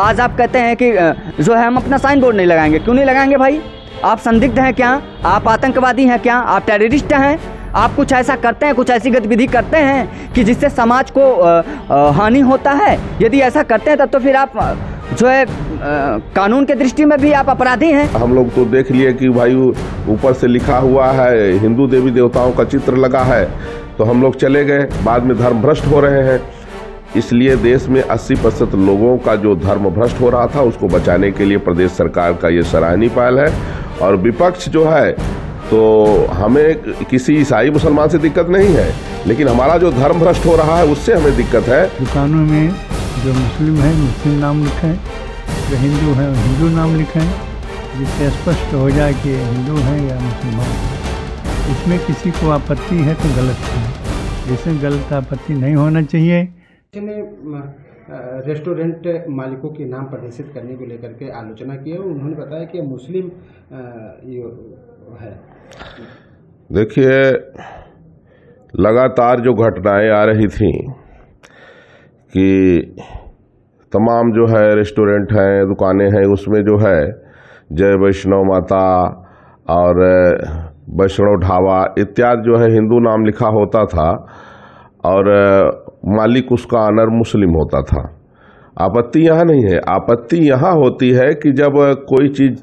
आज आप कहते हैं कि जो है हम अपना साइन बोर्ड नहीं लगाएंगे क्यों नहीं लगाएंगे भाई आप संदिग्ध हैं क्या आप आतंकवादी हैं क्या आप टेररिस्ट हैं आप कुछ ऐसा करते हैं कुछ ऐसी गतिविधि करते हैं कि जिससे समाज को हानि होता है यदि ऐसा करते हैं तब तो फिर आप जो है कानून के दृष्टि में भी आप अपराधी हैं हम लोग तो देख लिए कि भाई ऊपर से लिखा हुआ है हिंदू देवी देवताओं का चित्र लगा है तो हम लोग चले गए बाद में धर्म भ्रष्ट हो रहे हैं इसलिए देश में 80 प्रतिशत लोगों का जो धर्म भ्रष्ट हो रहा था उसको बचाने के लिए प्रदेश सरकार का ये सराहनीय पहल है और विपक्ष जो है तो हमें किसी ईसाई मुसलमान से दिक्कत नहीं है लेकिन हमारा जो धर्म भ्रष्ट हो रहा है उससे हमें दिक्कत है दुकानों में जो मुस्लिम है मुस्लिम नाम लिखें जो हिंदू है हिंदू नाम लिखें जिससे स्पष्ट हो जाए कि हिंदू है या मुसलमान इसमें किसी को आपत्ति है तो गलत है जिसमें गलत आपत्ति नहीं होना चाहिए जिसके रेस्टोरेंट मालिकों के नाम प्रदर्शित करने को लेकर के आलोचना की है उन्होंने बताया कि मुस्लिम है देखिए लगातार जो घटनाएं आ रही थी कि तमाम जो है रेस्टोरेंट हैं दुकानें हैं उसमें जो है जय वैष्णव माता और वैष्णव ढाबा इत्यादि जो है हिंदू नाम लिखा होता था और मालिक उसका आनर मुस्लिम होता था आपत्ति यहाँ नहीं है आपत्ति यहाँ होती है कि जब कोई चीज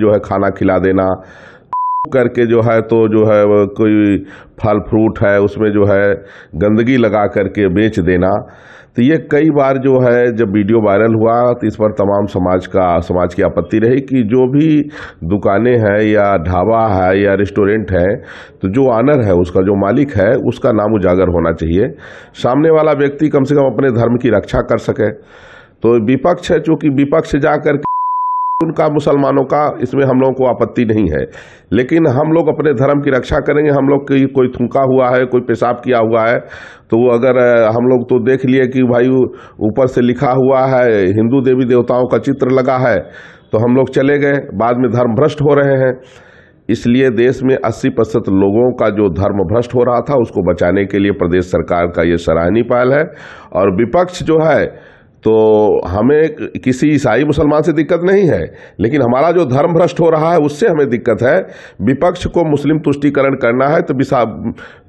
जो है खाना खिला देना करके जो है तो जो है कोई फल फ्रूट है उसमें जो है गंदगी लगा करके बेच देना तो ये कई बार जो है जब वीडियो वायरल हुआ तो इस पर तमाम समाज का समाज की आपत्ति रही कि जो भी दुकानें हैं या ढाबा है या रेस्टोरेंट है तो जो आनर है उसका जो मालिक है उसका नाम उजागर होना चाहिए सामने वाला व्यक्ति कम से कम अपने धर्म की रक्षा कर सके तो विपक्ष है चूंकि विपक्ष जा करके उनका मुसलमानों का इसमें हम लोगों को आपत्ति नहीं है लेकिन हम लोग अपने धर्म की रक्षा करेंगे हम लोग की कोई थूका हुआ है कोई पेशाब किया हुआ है तो वो अगर हम लोग तो देख लिए कि भाई ऊपर से लिखा हुआ है हिंदू देवी देवताओं का चित्र लगा है तो हम लोग चले गए बाद में धर्म भ्रष्ट हो रहे हैं इसलिए देश में 80 प्रतिशत लोगों का जो धर्म भ्रष्ट हो रहा था उसको बचाने के लिए प्रदेश सरकार का ये सराहनीय पहल है और विपक्ष जो है तो हमें किसी ईसाई मुसलमान से दिक्कत नहीं है लेकिन हमारा जो धर्म भ्रष्ट हो रहा है उससे हमें दिक्कत है विपक्ष को मुस्लिम तुष्टिकरण करना है तो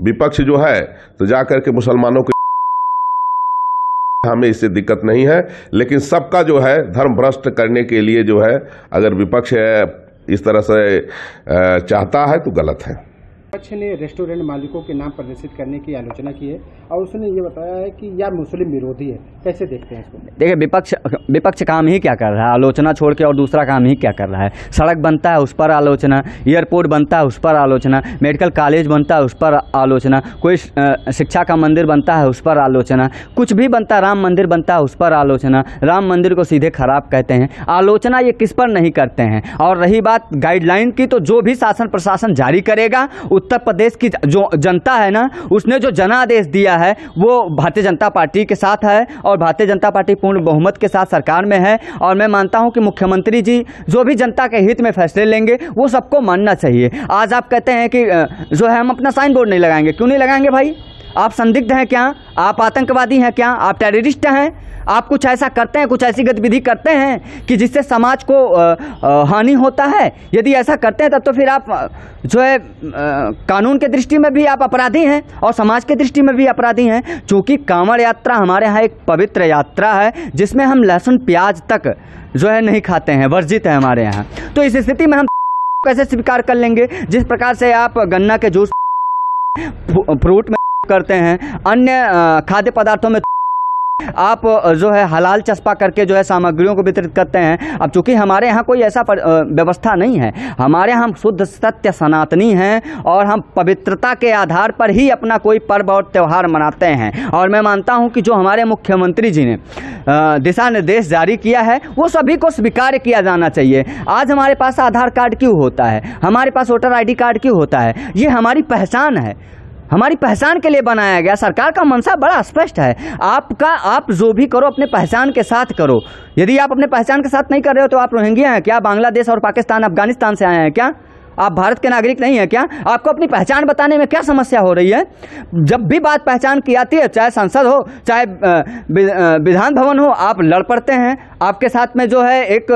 विपक्ष जो है तो जा करके मुसलमानों को हमें इससे दिक्कत नहीं है लेकिन सबका जो है धर्म भ्रष्ट करने के लिए जो है अगर विपक्ष इस तरह से चाहता है तो गलत है विपक्ष ने रेस्टोरेंट मालिकों के नाम प्रदर्शित करने की आलोचना की है और उसने ये बताया है कि यह मुस्लिम विरोधी है कैसे देखते हैं इसको देखिए विपक्ष विपक्ष काम ही क्या कर रहा है आलोचना छोड़ के और दूसरा काम ही क्या कर रहा है सड़क बनता है उस पर आलोचना एयरपोर्ट बनता है उस पर आलोचना मेडिकल कॉलेज बनता है उस पर आलोचना कोई शिक्षा का मंदिर बनता है उस पर आलोचना कुछ भी बनता है राम मंदिर बनता है उस पर आलोचना राम मंदिर को सीधे खराब कहते हैं आलोचना ये किस पर नहीं करते हैं और रही बात गाइडलाइन की तो जो भी शासन प्रशासन जारी करेगा उत्तर प्रदेश की जो जनता है ना उसने जो जनादेश दिया है वो भारतीय जनता पार्टी के साथ है और भारतीय जनता पार्टी पूर्ण बहुमत के साथ सरकार में है और मैं मानता हूँ कि मुख्यमंत्री जी जो भी जनता के हित में फैसले लेंगे वो सबको मानना चाहिए आज आप कहते हैं कि जो है हम अपना साइन बोर्ड नहीं लगाएंगे क्यों नहीं लगाएंगे भाई आप संदिग्ध हैं क्या आप आतंकवादी हैं क्या आप टेररिस्ट हैं आप कुछ ऐसा करते हैं कुछ ऐसी गतिविधि करते हैं कि जिससे समाज को हानि होता है यदि ऐसा करते हैं तब तो फिर आप जो है कानून के दृष्टि में भी आप अपराधी हैं और समाज के दृष्टि में भी अपराधी हैं चूँकि कांवड़ यात्रा हमारे यहाँ एक पवित्र यात्रा है जिसमें हम लहसुन प्याज तक जो है नहीं खाते हैं वर्जित है हमारे यहाँ तो इस स्थिति में हम कैसे स्वीकार कर लेंगे जिस प्रकार से आप गन्ना के जूस फ्रूट में करते हैं अन्य खाद्य पदार्थों में आप जो है हलाल चस्पा करके जो है सामग्रियों को वितरित करते हैं अब चूंकि हमारे यहाँ कोई ऐसा व्यवस्था नहीं है हमारे यहाँ हम शुद्ध सत्य सनातनी हैं और हम पवित्रता के आधार पर ही अपना कोई पर्व और त्यौहार मनाते हैं और मैं मानता हूँ कि जो हमारे मुख्यमंत्री जी ने दिशा निर्देश जारी किया है वो सभी को स्वीकार किया जाना चाहिए आज हमारे पास आधार कार्ड क्यों होता है हमारे पास वोटर आई कार्ड क्यों होता है ये हमारी पहचान है हमारी पहचान के लिए बनाया गया सरकार का मंशा बड़ा स्पष्ट है आपका आप जो भी करो अपने पहचान के साथ करो यदि आप अपने पहचान के साथ नहीं कर रहे हो तो आप रोहिंग्या हैं क्या बांग्लादेश और पाकिस्तान अफगानिस्तान से आए हैं क्या आप भारत के नागरिक नहीं हैं क्या आपको अपनी पहचान बताने में क्या समस्या हो रही है जब भी बात पहचान की आती है चाहे संसद हो चाहे विधान भवन हो आप लड़ पड़ते हैं आपके साथ में जो है एक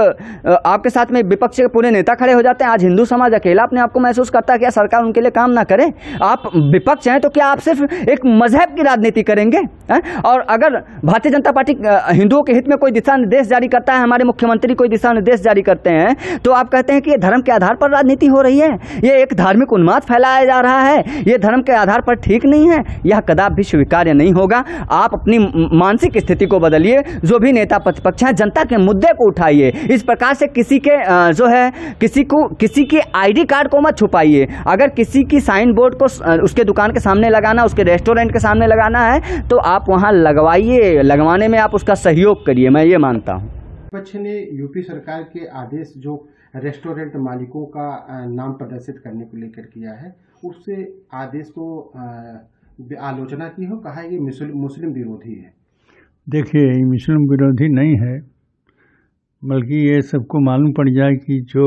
आपके साथ में विपक्ष के पूरे नेता खड़े हो जाते हैं आज हिंदू समाज अकेला अपने आपको महसूस करता है कि सरकार उनके लिए काम ना करे आप विपक्ष हैं तो क्या आप सिर्फ एक मजहब की राजनीति करेंगे है? और अगर भारतीय जनता पार्टी हिंदुओं के हित में कोई दिशा निर्देश जारी करता है हमारे मुख्यमंत्री कोई दिशा निर्देश जारी करते हैं तो आप कहते हैं कि ये धर्म के आधार पर राजनीति हो रही है ये एक धार्मिक उन्माद फैलाया जा रहा है ये धर्म के आधार पर ठीक नहीं है यह कदाप भी स्वीकार्य नहीं होगा आप अपनी मानसिक स्थिति को बदलिए जो भी नेता प्रतिपक्ष हैं जनता के मुद्दे को उठाइए इस प्रकार से किसी के जो है किसी को किसी के आई कार्ड को मत छुपाइए अगर किसी की साइन बोर्ड को उसके दुकान के सामने लगाना उसके रेस्टोरेंट के सामने लगाना है तो आप आप वहाँ लगवाइए लगवाने में आप उसका सहयोग करिए मैं ये मानता हूँ विपक्ष ने यूपी सरकार के आदेश जो रेस्टोरेंट मालिकों का नाम प्रदर्शित करने को लेकर किया है उससे आदेश को आलोचना की हो कहा ये मुस्लिम विरोधी है देखिए ये मुस्लिम विरोधी नहीं है बल्कि ये सबको मालूम पड़ जाए कि जो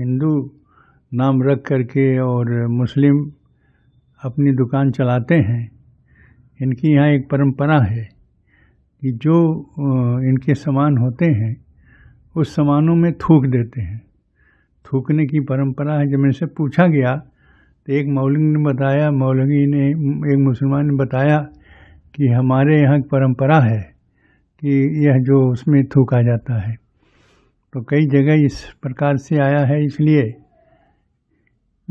हिंदू नाम रख करके और मुस्लिम अपनी दुकान चलाते हैं इनकी यहाँ एक परंपरा है कि जो इनके सामान होते हैं उस सामानों में थूक देते हैं थूकने की परंपरा है जब इनसे पूछा गया तो एक मौलवी ने बताया मौलवी ने एक मुसलमान ने बताया कि हमारे यहाँ परंपरा है कि यह जो उसमें थूका जाता है तो कई जगह इस प्रकार से आया है इसलिए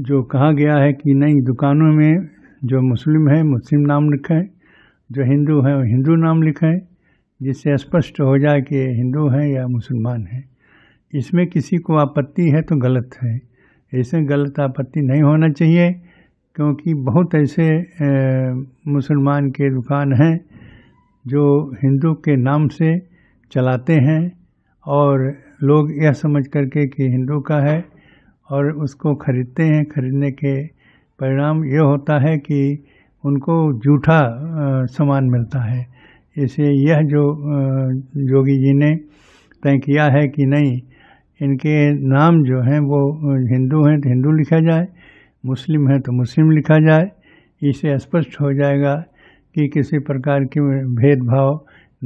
जो कहा गया है कि नहीं दुकानों में जो मुस्लिम है मुस्लिम नाम लिखें जो हिंदू हैं वो हिंदू नाम लिखें जिससे स्पष्ट हो जाए कि हिंदू हैं या मुसलमान हैं इसमें किसी को आपत्ति है तो गलत है ऐसे गलत आपत्ति नहीं होना चाहिए क्योंकि बहुत ऐसे मुसलमान के दुकान हैं जो हिंदू के नाम से चलाते हैं और लोग यह समझ करके कि हिंदू का है और उसको खरीदते हैं खरीदने के परिणाम यह होता है कि उनको जूठा सामान मिलता है इसे यह जो योगी जी ने तय किया है कि नहीं इनके नाम जो हैं वो हिंदू हैं तो हिंदू लिखा जाए मुस्लिम हैं तो मुस्लिम लिखा जाए इसे स्पष्ट हो जाएगा कि किसी प्रकार के भेदभाव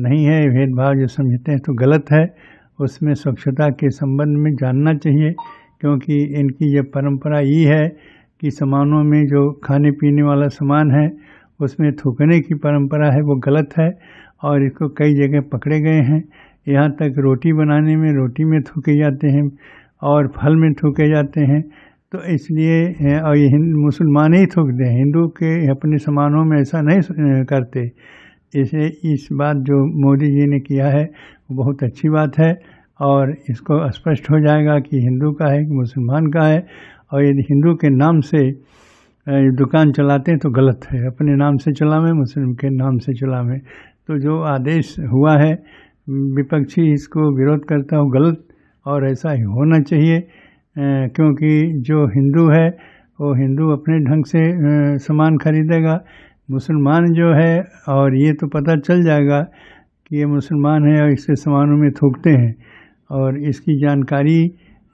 नहीं है भेदभाव जो समझते हैं तो गलत है उसमें स्वच्छता के संबंध में जानना चाहिए क्योंकि इनकी यह परंपरा ही है कि सामानों में जो खाने पीने वाला सामान है उसमें थूकने की परंपरा है वो गलत है और इसको कई जगह पकड़े गए हैं यहाँ तक रोटी बनाने में रोटी में थूके जाते हैं और फल में थूके जाते हैं तो इसलिए और ये मुसलमान ही थूकते हैं हिंदू के अपने सामानों में ऐसा नहीं करते इसे इस बात जो मोदी जी ने किया है वो बहुत अच्छी बात है और इसको स्पष्ट हो जाएगा कि हिंदू का है कि मुसलमान का है और यदि हिंदू के नाम से दुकान चलाते हैं तो गलत है अपने नाम से चलावें मुस्लिम के नाम से चलावें तो जो आदेश हुआ है विपक्षी इसको विरोध करता हो गलत और ऐसा ही होना चाहिए क्योंकि जो हिंदू है वो हिंदू अपने ढंग से सामान खरीदेगा मुसलमान जो है और ये तो पता चल जाएगा कि ये मुसलमान है और इसके सामानों में थूकते हैं और इसकी जानकारी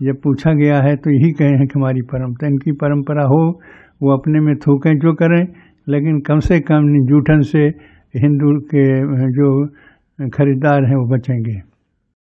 जब पूछा गया है तो यही कहे हैं कि हमारी परंपरा तो इनकी परंपरा हो वो अपने में थूकें जो करें लेकिन कम से कम जूठन से हिंदू के जो खरीदार हैं वो बचेंगे